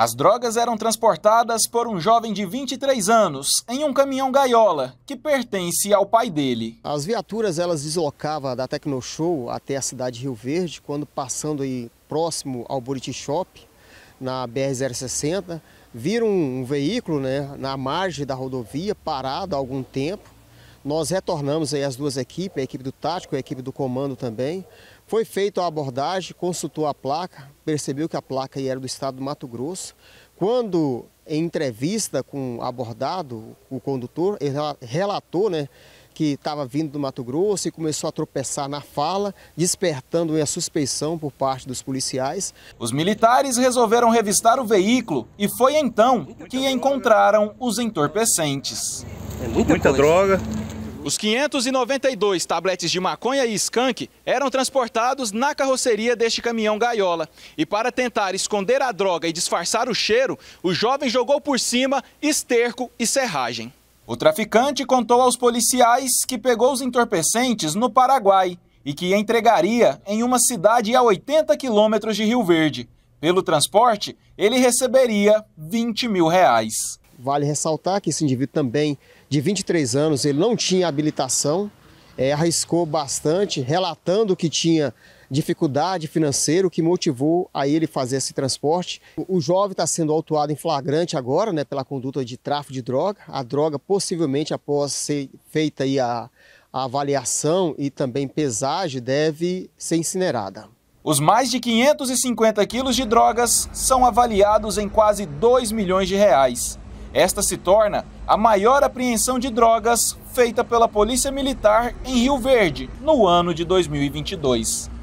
As drogas eram transportadas por um jovem de 23 anos em um caminhão gaiola que pertence ao pai dele. As viaturas elas deslocavam da Tecnoshow até a cidade de Rio Verde, quando passando aí próximo ao Buriti Shop, na BR-060, viram um veículo né, na margem da rodovia parado há algum tempo nós retornamos aí as duas equipes, a equipe do tático e a equipe do comando também. Foi feita a abordagem, consultou a placa, percebeu que a placa era do estado do Mato Grosso. Quando, em entrevista com o abordado, o condutor, ele relatou né, que estava vindo do Mato Grosso e começou a tropeçar na fala, despertando a suspeição por parte dos policiais. Os militares resolveram revistar o veículo e foi então que encontraram os entorpecentes. É muita, muita droga, os 592 tabletes de maconha e skunk eram transportados na carroceria deste caminhão gaiola. E para tentar esconder a droga e disfarçar o cheiro, o jovem jogou por cima esterco e serragem. O traficante contou aos policiais que pegou os entorpecentes no Paraguai e que entregaria em uma cidade a 80 quilômetros de Rio Verde. Pelo transporte, ele receberia 20 mil reais. Vale ressaltar que esse indivíduo também de 23 anos, ele não tinha habilitação, é, arriscou bastante, relatando que tinha dificuldade financeira, o que motivou a ele fazer esse transporte. O jovem está sendo autuado em flagrante agora, né, pela conduta de tráfico de droga. A droga, possivelmente, após ser feita aí a, a avaliação e também pesagem, deve ser incinerada. Os mais de 550 quilos de drogas são avaliados em quase 2 milhões de reais. Esta se torna a maior apreensão de drogas feita pela Polícia Militar em Rio Verde no ano de 2022.